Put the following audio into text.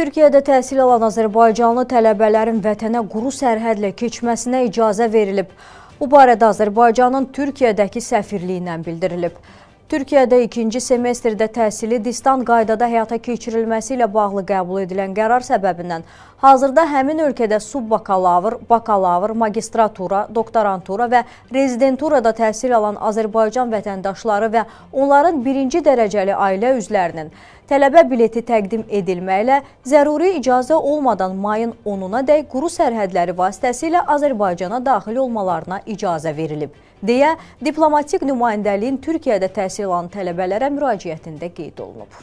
Türkiyədə təhsil alan azərbaycanlı tələbələrin vətənə quru sərhədlə keçməsinə icazə verilib. Bu barədə Azərbaycanın Türkiyədəki səfirliyindən bildirilib. Türkiyədə ikinci semestrdə təhsili distan qaydada həyata keçirilməsi ilə bağlı qəbul edilən qərar səbəbindən hazırda həmin ölkədə subbakalavr, bakalavr, magistratura, doktorantura və rezidenturada təhsil alan Azərbaycan vətəndaşları və onların birinci dərəcəli ailə üzvlərinin tələbə bileti təqdim edilməklə zəruri icazə olmadan mayın 10-una dək quru sərhədləri vasitəsilə Azərbaycana daxil olmalarına icazə verilib deyə diplomatik nümayəndəliyin Türkiyədə təhsil alan tələbələrə müraciətində qeyd olunub.